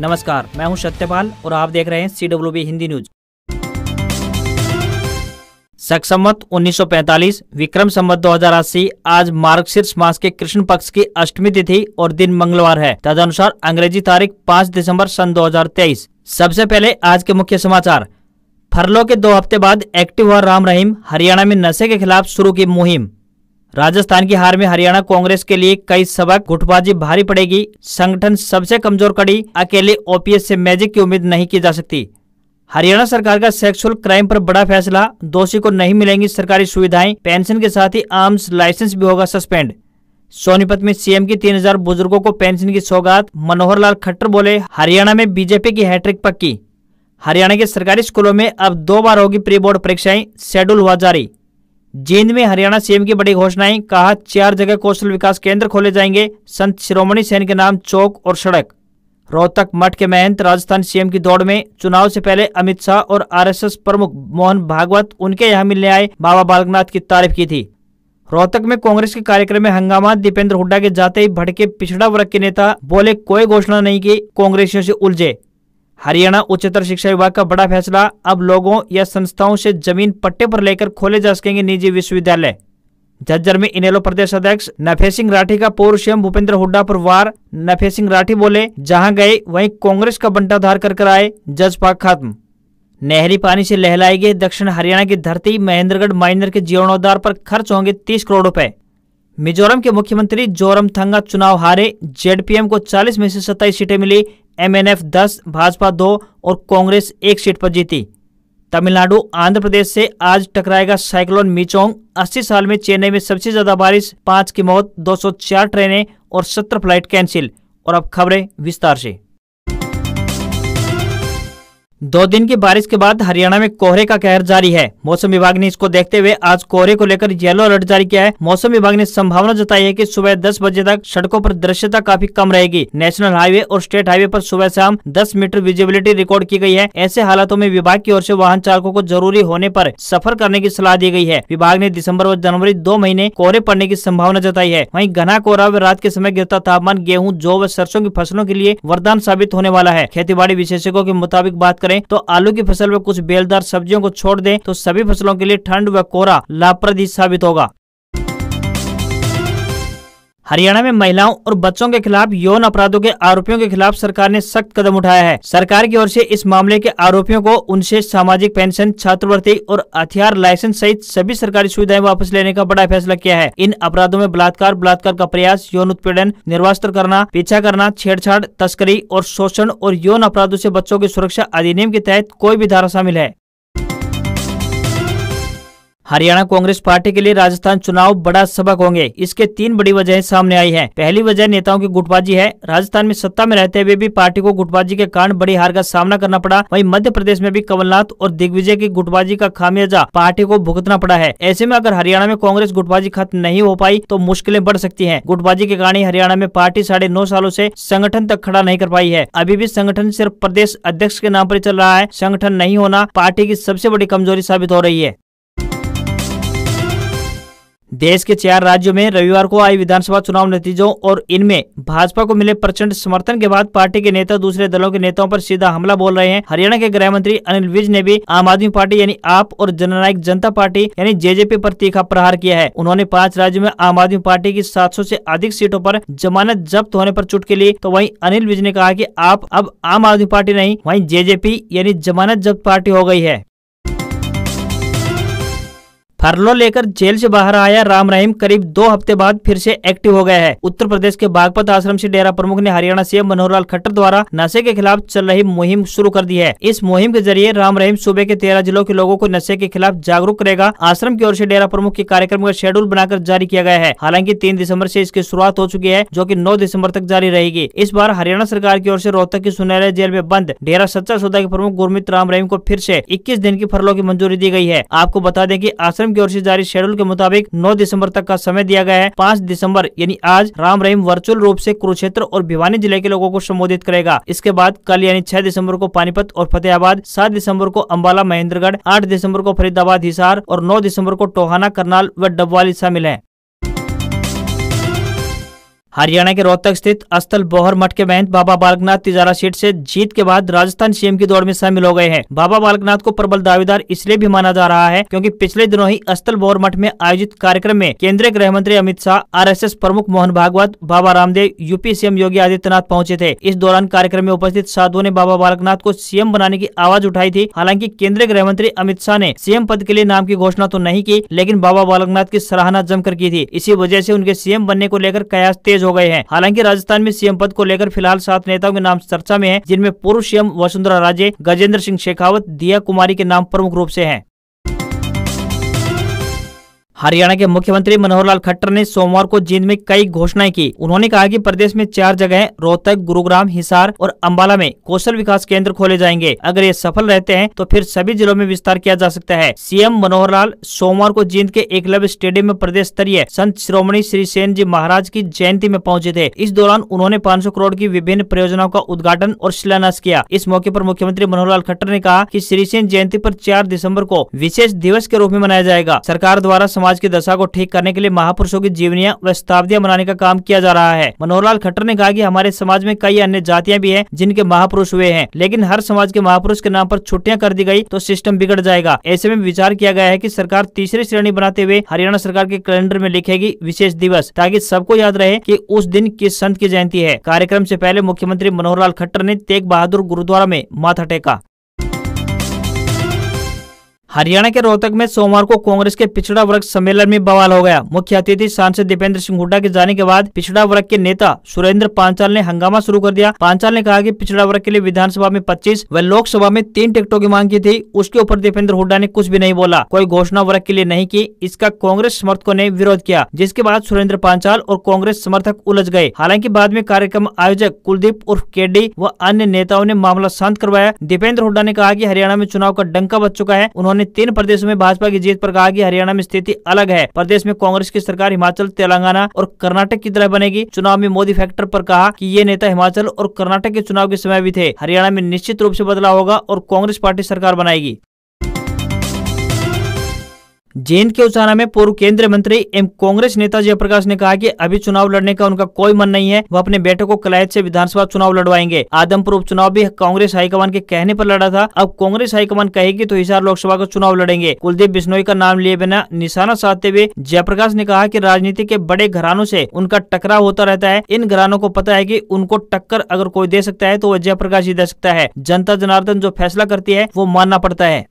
नमस्कार मैं हूं सत्यपाल और आप देख रहे हैं C W B Hindi news सौ 1945 विक्रम हजार अस्सी आज मार्ग शीर्ष मास के कृष्ण पक्ष की अष्टमी तिथि और दिन मंगलवार है तदनुसार अंग्रेजी तारीख 5 दिसंबर सन 2023 सबसे पहले आज के मुख्य समाचार फरलो के दो हफ्ते बाद एक्टिव हुआ राम रहीम हरियाणा में नशे के खिलाफ शुरू की मुहिम राजस्थान की हार में हरियाणा कांग्रेस के लिए कई सबक गुटबाजी भारी पड़ेगी संगठन सबसे कमजोर कड़ी अकेले ओपीएस से मैजिक की उम्मीद नहीं की जा सकती हरियाणा सरकार का सेक्सुअल क्राइम पर बड़ा फैसला दोषी को नहीं मिलेंगी सरकारी सुविधाएं पेंशन के साथ ही आर्म्स लाइसेंस भी होगा सस्पेंड सोनीपत में सीएम की 3000 बुजुर्गों को पेंशन की सौगात मनोहर लाल खट्टर बोले हरियाणा में बीजेपी की हैट्रिक पक्की हरियाणा के सरकारी स्कूलों में अब दो बार होगी प्री बोर्ड परीक्षाएं शेड्यूल हुआ जारी जींद में हरियाणा सीएम की बड़ी घोषणाएं कहा चार जगह कौशल विकास केंद्र खोले जाएंगे संत शिरोमणि सेन के नाम चौक और सड़क रोहतक मठ के महंत राजस्थान सीएम की दौड़ में चुनाव से पहले अमित शाह और आरएसएस प्रमुख मोहन भागवत उनके यहां मिलने आए बाबा बालकनाथ की तारीफ की थी रोहतक में कांग्रेस के कार्यक्रम में हंगामा दीपेंद्र हुड्डा के जाते ही भड़के पिछड़ा वर्ग के नेता बोले कोई घोषणा नहीं की कांग्रेसियों से उलझे हरियाणा उच्चतर शिक्षा विभाग का बड़ा फैसला अब लोगों या संस्थाओं से जमीन पट्टे पर लेकर खोले जा सकेंगे निजी विश्वविद्यालय झज्जर में इनेलो प्रदेश अध्यक्ष नफे सिंह राठी का पूर्व सीएम भूपेंद्र हुड्डा पर वार नफे सिंह राठी बोले जहां गए वहीं कांग्रेस का बंटाधार कर कर आए पाक खत्म नहरी पानी से लहलाएगी दक्षिण हरियाणा की धरती महेंद्रगढ़ माइनर के जीवनोद्वार पर खर्च होंगे तीस करोड़ रुपए मिजोरम के मुख्यमंत्री जोरम थंगा चुनाव हारे जेडपीएम को 40 में से 27 सीटें मिली एमएनएफ 10, भाजपा 2 और कांग्रेस एक सीट पर जीती तमिलनाडु आंध्र प्रदेश से आज टकराएगा साइक्लोन मिचोंग 80 साल में चेन्नई में सबसे ज्यादा बारिश पांच की मौत 204 ट्रेनें और 17 फ्लाइट कैंसिल और अब खबरें विस्तार से दो दिन की बारिश के बाद हरियाणा में कोहरे का कहर जारी है मौसम विभाग ने इसको देखते हुए आज कोहरे को लेकर येलो अलर्ट जारी किया है मौसम विभाग ने संभावना जताई है कि सुबह 10 बजे तक सड़कों पर दृश्यता काफी कम रहेगी नेशनल हाईवे और स्टेट हाईवे पर सुबह शाम 10 मीटर विजिबिलिटी रिकॉर्ड की गई है ऐसे हालातों में विभाग की ओर ऐसी वाहन चालकों को जरूरी होने आरोप सफर करने की सलाह दी गयी है विभाग ने दिसम्बर और जनवरी दो महीने कोहरे पड़ने की संभावना जताई है वही घना कोहरा व रात के समय गिरता तापमान गेहूँ जो व सरसों की फसलों के लिए वरदान साबित होने वाला है खेती विशेषज्ञों के मुताबिक बात करें करें तो आलू की फसल में कुछ बेलदार सब्जियों को छोड़ दें तो सभी फसलों के लिए ठंड व कोहरा लाभप्रद साबित होगा हरियाणा में महिलाओं और बच्चों के खिलाफ यौन अपराधों के आरोपियों के खिलाफ सरकार ने सख्त कदम उठाया है सरकार की ओर से इस मामले के आरोपियों को उनसे सामाजिक पेंशन छात्रवृत्ति और हथियार लाइसेंस सहित सभी सरकारी सुविधाएं वापस लेने का बड़ा फैसला किया है इन अपराधों में बलात्कार बलात्कार का प्रयास यौन उत्पीड़न निर्वास्त्र करना पीछा करना छेड़छाड़ तस्करी और शोषण और यौन अपराधों ऐसी बच्चों की सुरक्षा अधिनियम के तहत कोई भी धारा शामिल है हरियाणा कांग्रेस पार्टी के लिए राजस्थान चुनाव बड़ा सबक होंगे इसके तीन बड़ी वजह सामने आई है पहली वजह नेताओं की गुटबाजी है राजस्थान में सत्ता में रहते हुए भी पार्टी को गुटबाजी के कारण बड़ी हार का सामना करना पड़ा वहीं मध्य प्रदेश में भी कमलनाथ और दिग्विजय की गुटबाजी का खामियाजा पार्टी को भुगतना पड़ा है ऐसे में अगर हरियाणा में कांग्रेस गुटबाजी खत्म नहीं हो पाई तो मुश्किलें बढ़ सकती है गुटबाजी के कारण हरियाणा में पार्टी साढ़े नौ सालों ऐसी संगठन तक खड़ा नहीं कर पाई है अभी भी संगठन सिर्फ प्रदेश अध्यक्ष के नाम आरोप चल रहा है संगठन नहीं होना पार्टी की सबसे बड़ी कमजोरी साबित हो रही है देश के चार राज्यों में रविवार को आई विधानसभा चुनाव नतीजों और इनमें भाजपा को मिले प्रचंड समर्थन के बाद पार्टी के नेता दूसरे दलों के नेताओं पर सीधा हमला बोल रहे हैं हरियाणा के गृह मंत्री अनिल विज ने भी आम आदमी पार्टी यानी आप और जननायक जनता पार्टी यानी जेजेपी पर तीखा प्रहार किया है उन्होंने पांच राज्यों में आम आदमी पार्टी की सात सौ अधिक सीटों आरोप जमानत जब्त होने आरोप चुटकी ली तो वही अनिल विज ने कहा की आप अब आम आदमी पार्टी नहीं वही जेजेपी यानी जमानत जब्त पार्टी हो गयी है फरलो लेकर जेल से बाहर आया राम रहीम करीब दो हफ्ते बाद फिर से एक्टिव हो गया है उत्तर प्रदेश के बागपत आश्रम से डेरा प्रमुख ने हरियाणा सीएम मनोहर लाल खट्टर द्वारा नशे के खिलाफ चल रही मुहिम शुरू कर दी है इस मुहिम के जरिए राम रहीम सूबे के तेरह जिलों के लोगों को नशे के खिलाफ जागरूक करेगा आश्रम की ओर ऐसी डेरा प्रमुख के कार्यक्रम का शेड्यूल बनाकर जारी किया गया है हालांकि तीन दिसम्बर ऐसी इसकी शुरुआत हो चुकी है जो की नौ दिसम्बर तक जारी रहेगी इस बार हरियाणा सरकार की ओर ऐसी रोहतक की सुनहरे जेल में बंद डेरा सच्चा सौदा के प्रमुख गुरमित राम रहीम को फिर ऐसी इक्कीस दिन की फरलों की मंजूरी दी गयी है आपको बता दें की आश्रम की ओर से जारी शेड्यूल के मुताबिक नौ दिसंबर तक का समय दिया गया है पाँच दिसंबर यानी आज राम रहीम वर्चुअल रूप ऐसी कुरुक्षेत्र और भिवानी जिले के लोगों को संबोधित करेगा इसके बाद कल यानी छह दिसंबर को पानीपत और फतेहाबाद सात दिसंबर को अम्बाला महेंद्रगढ़ आठ दिसम्बर को फरीदाबाद हिसार और नौ दिसम्बर को टोहाना करनाल व डबवाली शामिल है हरियाणा के रोहतक स्थित अस्थल बोहर मठ के महंत बाबा बालकनाथ तिजारा सीट से जीत के बाद राजस्थान सीएम की दौड़ में शामिल हो गए हैं बाबा बालकनाथ को प्रबल दावेदार इसलिए भी माना जा रहा है क्योंकि पिछले दिनों ही अस्थल बोहर मठ में आयोजित कार्यक्रम में केंद्रीय गृह मंत्री अमित शाह आरएसएस प्रमुख मोहन भागवत बाबा रामदेव यूपी सीएम योगी आदित्यनाथ पहुँचे थे इस दौरान कार्यक्रम में उपस्थित साधुओं ने बाबा बालकनाथ को सीएम बनाने की आवाज उठाई थी हालांकि केंद्रीय गृह मंत्री अमित शाह ने सीएम पद के लिए नाम की घोषणा तो नहीं की लेकिन बाबा बालकनाथ की सराहना जमकर की थी इसी वजह ऐसी उनके सीएम बनने को लेकर कयास तेज हो गए हैं हालांकि राजस्थान में सीएम पद को लेकर फिलहाल सात नेताओं के नाम चर्चा में है जिनमें पूर्व सीएम वसुंधरा राजे गजेंद्र सिंह शेखावत दिया कुमारी के नाम प्रमुख रूप से है हरियाणा के मुख्यमंत्री मनोहर लाल खट्टर ने सोमवार को जींद में कई घोषणाएं की उन्होंने कहा कि प्रदेश में चार जगह रोहतक गुरुग्राम हिसार और अम्बाला में कौशल विकास केंद्र खोले जाएंगे अगर ये सफल रहते हैं तो फिर सभी जिलों में विस्तार किया जा सकता है सीएम मनोहर लाल सोमवार को जींद के एकलव्य स्टेडियम में प्रदेश स्तरीय संत श्रोमणी श्री सेन जी महाराज की जयंती में पहुंचे थे इस दौरान उन्होंने पाँच करोड़ की विभिन्न परियोजनाओं का उद्घाटन और शिलान्यास किया इस मौके आरोप मुख्यमंत्री मनोहर लाल खट्टर ने कहा की श्री सेन जयंती आरोप चार दिसम्बर को विशेष दिवस के रूप में मनाया जाएगा सरकार द्वारा समाज समाज की दशा को ठीक करने के लिए महापुरुषों की जीवनियां व शताब्दियां मनाने का काम किया जा रहा है मनोहर लाल खट्टर ने कहा की हमारे समाज में कई अन्य जातियाँ भी है जिनके महापुरुष हुए हैं लेकिन हर समाज के महापुरुष के नाम आरोप छुट्टियाँ कर दी गयी तो सिस्टम बिगड़ जाएगा ऐसे में विचार किया गया है की सरकार तीसरी श्रेणी बनाते हुए हरियाणा सरकार के कैलेंडर में लिखेगी विशेष दिवस ताकि सबको याद रहे की उस दिन किस संत की जयंती है कार्यक्रम ऐसी पहले मुख्यमंत्री मनोहर लाल खट्टर ने तेग बहादुर गुरुद्वारा में माथा टेका हरियाणा के रोहतक में सोमवार को कांग्रेस के पिछड़ा वर्ग सम्मेलन में बवाल हो गया मुख्य अतिथि सांसद दीपेंद्र सिंह हुड्डा के जाने के बाद पिछड़ा वर्ग के नेता सुरेंद्र पांचाल ने हंगामा शुरू कर दिया पांचाल ने कहा कि पिछड़ा वर्ग के लिए विधानसभा में 25 व लोकसभा में तीन टिकटों की मांग की थी उसके ऊपर दीपेंद्र हुड्डा ने कुछ भी नहीं बोला कोई घोषणा वर्ग के लिए नहीं की इसका कांग्रेस समर्थकों ने विरोध किया जिसके बाद सुरेंद्र पांचाल और कांग्रेस समर्थक उलझ गए हालांकि बाद में कार्यक्रम आयोजक कुलदीप उर्फ केडी व अन्य नेताओं ने मामला शांत करवाया दीपेंद्र हुड्डा ने कहा की हरियाणा में चुनाव का डंका बच चुका है उन्होंने ने तीन प्रदेशों में भाजपा की जीत पर कहा की हरियाणा में स्थिति अलग है प्रदेश में कांग्रेस की सरकार हिमाचल तेलंगाना और कर्नाटक की तरह बनेगी चुनाव में मोदी फैक्टर पर कहा कि ये नेता हिमाचल और कर्नाटक के चुनाव के समय भी थे हरियाणा में निश्चित रूप से बदलाव होगा और कांग्रेस पार्टी सरकार बनाएगी जे के उचाना में पूर्व केंद्रीय मंत्री एवं कांग्रेस नेता जयप्रकाश ने कहा कि अभी चुनाव लड़ने का उनका कोई मन नहीं है वो अपने बेटे को कलायत से विधानसभा चुनाव लड़वाएंगे आदमपुर उपचुनाव भी कांग्रेस हाईकमान के कहने पर लड़ा था अब कांग्रेस हाईकमान कहेगी तो हिसार लोकसभा का चुनाव लड़ेंगे कुलदीप बिश्नोई का नाम लिए बिना निशाना साधते हुए जयप्रकाश ने कहा की राजनीति के बड़े घरानों ऐसी उनका टकराव होता रहता है इन घरानों को पता है की उनको टक्कर अगर कोई दे सकता है तो वह जयप्रकाश ही दे सकता है जनता जनार्दन जो फैसला करती है वो मानना पड़ता है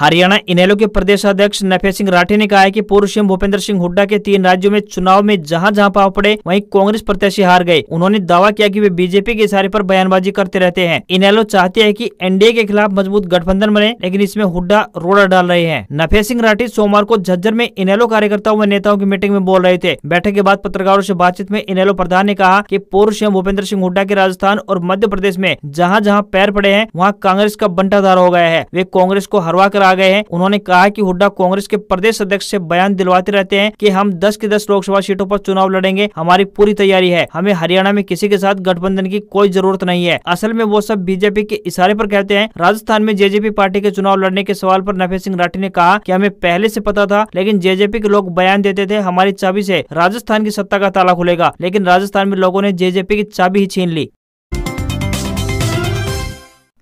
हरियाणा इनेलो के प्रदेश अध्यक्ष नफे सिंह राठी ने कहा है कि पूर्व सीएम भूपेंद्र सिंह हुड्डा के तीन राज्यों में चुनाव में जहां जहां पाव पड़े वहीं कांग्रेस प्रत्याशी हार गए उन्होंने दावा किया कि वे बीजेपी के इशारे पर बयानबाजी करते रहते हैं इनेलो चाहते हैं कि एनडीए के खिलाफ मजबूत गठबंधन बने लेकिन इसमें हुड्डा रोड़ा डाल रहे हैं नफे सिंह राठी सोमवार को झज्जर में इनेलो कार्यकर्ताओं व नेताओं की मीटिंग में बोल रहे थे बैठक के बाद पत्रकारों ऐसी बातचीत में इनेलो प्रधान ने कहा की पूर्व सीएम भूपेंद्र सिंह हुड्डा के राजस्थान और मध्य प्रदेश में जहाँ जहाँ पैर पड़े हैं वहाँ कांग्रेस का बंटाधार हो गया है वे कांग्रेस को हरवा आ गए हैं उन्होंने कहा कि हुड्डा कांग्रेस के प्रदेश अध्यक्ष से बयान दिलवाते रहते हैं कि हम 10 के 10 लोकसभा सीटों पर चुनाव लड़ेंगे हमारी पूरी तैयारी है हमें हरियाणा में किसी के साथ गठबंधन की कोई जरूरत नहीं है असल में वो सब बीजेपी के इशारे आरोप कहते हैं राजस्थान में जेजेपी पार्टी के चुनाव लड़ने के सवाल आरोप नफे सिंह राठी ने कहा की हमें पहले ऐसी पता था लेकिन जेजेपी के लोग बयान देते थे हमारी चाबी ऐसी राजस्थान की सत्ता का ताला खुलेगा लेकिन राजस्थान में लोगों ने जेजेपी की चाबी ही छीन ली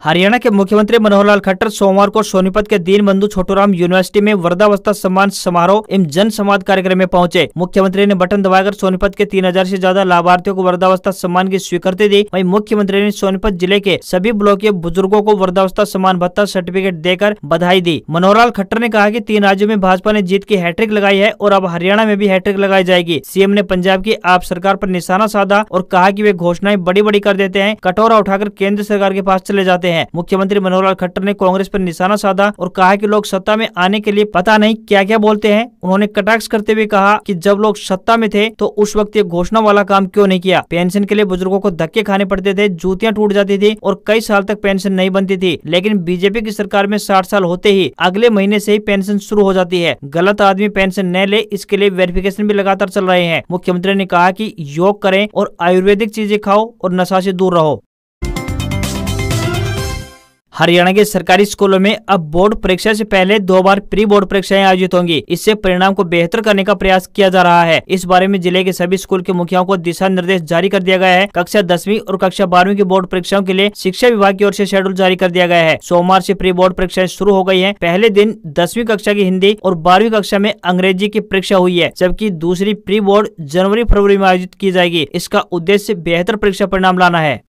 हरियाणा के मुख्यमंत्री मनोहर लाल खट्टर सोमवार को सोनीपत के बंधु छोटूराम यूनिवर्सिटी में वर्धावस्था सम्मान समारोह एवं जन संवाद कार्यक्रम में पहुंचे मुख्यमंत्री ने बटन दबाकर सोनीपत के 3000 से ज्यादा लाभार्थियों को वर्धावस्था सम्मान की स्वीकृति दी वहीं मुख्यमंत्री ने सोनीपत जिले के सभी ब्लॉक के बुजुर्गो को वर्धावस्था सम्मान भत्ता सर्टिफिकेट देकर बधाई दी मनोहर लाल खट्टर ने कहा की तीन राज्यों में भाजपा ने जीत की हैट्रिक लगाई है और अब हरियाणा में भी हैट्रिक लगाई जाएगी सीएम ने पंजाब की आप सरकार आरोप निशाना साधा और कहा की वे घोषणाएं बड़ी बड़ी कर देते हैं कटोरा उठाकर केंद्र सरकार के पास चले जाते हैं हैं मुख्यमंत्री मनोहर लाल खट्टर ने कांग्रेस पर निशाना साधा और कहा कि लोग सत्ता में आने के लिए पता नहीं क्या क्या बोलते हैं उन्होंने कटाक्ष करते हुए कहा कि जब लोग सत्ता में थे तो उस वक्त ये घोषणा वाला काम क्यों नहीं किया पेंशन के लिए बुजुर्गो को धक्के खाने पड़ते थे जूतियाँ टूट जाती थी और कई साल तक पेंशन नहीं बनती थी लेकिन बीजेपी की सरकार में साठ साल होते ही अगले महीने ऐसी ही पेंशन शुरू हो जाती है गलत आदमी पेंशन न ले इसके लिए वेरिफिकेशन भी लगातार चल रहे हैं मुख्यमंत्री ने कहा की योग करें और आयुर्वेदिक चीजें खाओ और नशा से दूर रहो हरियाणा के सरकारी स्कूलों में अब बोर्ड परीक्षा से पहले दो बार प्री बोर्ड परीक्षाएं आयोजित होंगी इससे परिणाम को बेहतर करने का प्रयास किया जा रहा है इस बारे में जिले के सभी स्कूल के मुखियाओं को दिशा निर्देश जारी कर दिया गया है कक्षा दसवीं और कक्षा बारहवीं की बोर्ड परीक्षाओं के लिए शिक्षा विभाग की ओर से शेड्यूल जारी कर दिया गया है सोमवार से प्री बोर्ड परीक्षाएं शुरू हो गई है पहले दिन दसवीं कक्षा की हिंदी और बारहवीं कक्षा में अंग्रेजी की परीक्षा हुई है जबकि दूसरी प्री बोर्ड जनवरी फरवरी में आयोजित की जाएगी इसका उद्देश्य बेहतर परीक्षा परिणाम लाना है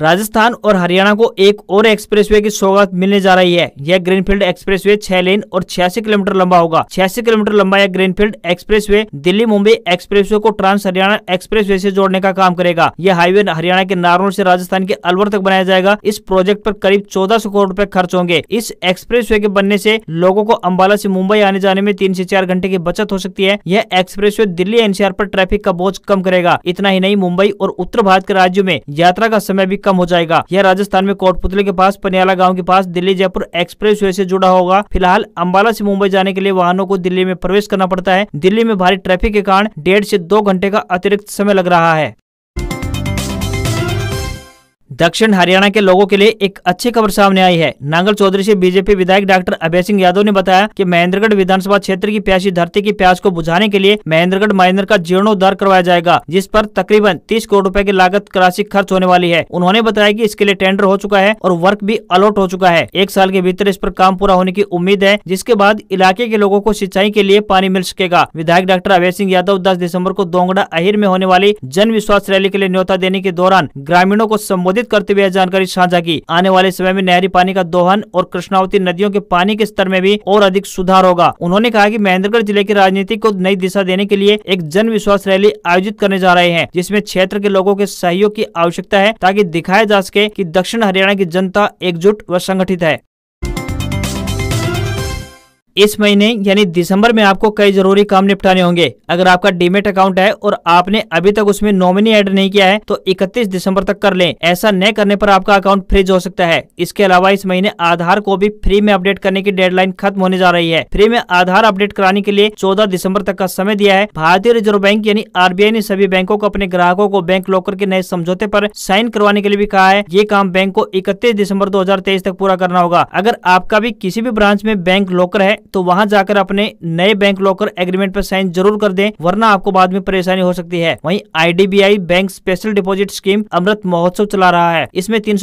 राजस्थान और हरियाणा को एक और एक्सप्रेसवे की सौगात मिलने जा रही है यह ग्रीनफील्ड एक्सप्रेसवे छह लेन और छियासी किलोमीटर लंबा होगा छियासी किलोमीटर लंबा यह greenfield expressway Delhi Mumbai expressway को ट्रांस हरियाणा एक्सप्रेसवे से जोड़ने का काम करेगा यह हाईवे हरियाणा के नारोल से राजस्थान के अलवर तक बनाया जाएगा इस प्रोजेक्ट आरोप करीब चौदह सौ करोड़ रूपए खर्च होंगे इस एक्सप्रेस के बनने ऐसी लोगों को अम्बाला ऐसी मुंबई आने जाने में तीन ऐसी चार घंटे की बचत हो सकती है यह एक्सप्रेस दिल्ली एनसीआर आरोप ट्रैफिक का बोझ कम करेगा इतना ही नहीं मुंबई और उत्तर भारत के राज्यों में यात्रा का समय भी कम हो जाएगा यह राजस्थान में कोटपुतले के पास पनियाला गाँव के पास दिल्ली जयपुर एक्सप्रेस वे से जुड़ा होगा फिलहाल अम्बाला से मुंबई जाने के लिए वाहनों को दिल्ली में प्रवेश करना पड़ता है दिल्ली में भारी ट्रैफिक के कारण डेढ़ से दो घंटे का अतिरिक्त समय लग रहा है दक्षिण हरियाणा के लोगों के लिए एक अच्छी खबर सामने आई है नांगल चौधरी से बीजेपी विधायक डॉक्टर अभय सिंह यादव ने बताया कि महेंद्रगढ़ विधानसभा क्षेत्र की प्यासी धरती की प्यास को बुझाने के लिए महेंद्रगढ़ महेंद्र का जीर्णोद्धार करवाया जाएगा जिस पर तकरीबन तीस करोड़ रूपए की लागत राशि खर्च होने वाली है उन्होंने बताया की इसके लिए टेंडर हो चुका है और वर्क भी अलॉट हो चुका है एक साल के भीतर इस पर काम पूरा होने की उम्मीद है जिसके बाद इलाके के लोगों को सिंचाई के लिए पानी मिल सकेगा विधायक डॉक्टर अभय सिंह यादव दस दिसम्बर को दोंगड़ा अहिर में होने वाली जन विश्वास रैली के लिए न्योता देने के दौरान ग्रामीणों को संबोधित संबोधित करते हुए जानकारी साझा की आने वाले समय में नहरी पानी का दोहन और कृष्णावती नदियों के पानी के स्तर में भी और अधिक सुधार होगा उन्होंने कहा की महेंद्रगढ़ जिले की राजनीति को नई दिशा देने के लिए एक जन विश्वास रैली आयोजित करने जा रहे हैं जिसमे क्षेत्र के लोगों के सहयोग की आवश्यकता है ताकि दिखाया जा सके की दक्षिण हरियाणा की जनता एकजुट व संगठित है इस महीने यानी दिसंबर में आपको कई जरूरी काम निपटाने होंगे अगर आपका डीमेट अकाउंट है और आपने अभी तक उसमें नॉमिनी एड नहीं किया है तो इकतीस दिसंबर तक कर लें ऐसा न करने पर आपका अकाउंट फ्रीज हो सकता है इसके अलावा इस महीने आधार को भी फ्री में अपडेट करने की डेडलाइन खत्म होने जा रही है फ्री में आधार अपडेट कराने के लिए चौदह दिसम्बर तक का समय दिया है भारतीय रिजर्व बैंक यानी आर ने सभी बैंकों को अपने ग्राहकों को बैंक लॉकर के नए समझौते आरोप साइन करवाने के लिए भी कहा है ये काम बैंक को इकतीस दिसम्बर दो तक पूरा करना होगा अगर आपका भी किसी भी ब्रांच में बैंक लॉकर है तो वहाँ जाकर अपने नए बैंक लॉकर एग्रीमेंट पर साइन जरूर कर दें वरना आपको बाद में परेशानी हो सकती है वहीं IDBI bank special deposit scheme Amrit Mahotsav चला रहा है इसमें तीन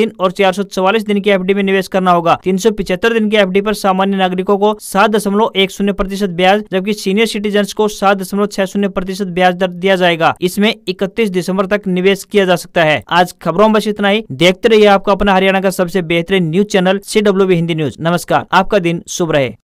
दिन और चार दिन की एफडी में निवेश करना होगा तीन दिन की एफडी पर सामान्य नागरिकों को सात दशमलव एक शून्य प्रतिशत ब्याज जबकि सीनियर सिटीजन को सात दशमलव छह शून्य प्रतिशत ब्याज दर दिया जाएगा इसमें इकतीस दिसंबर तक निवेश किया जा सकता है आज खबरों में बस इतना ही देखते रहिए आपका अपना हरियाणा का सबसे बेहतरीन news channel C W Hindi news नमस्कार आपका दिन शुभ रहे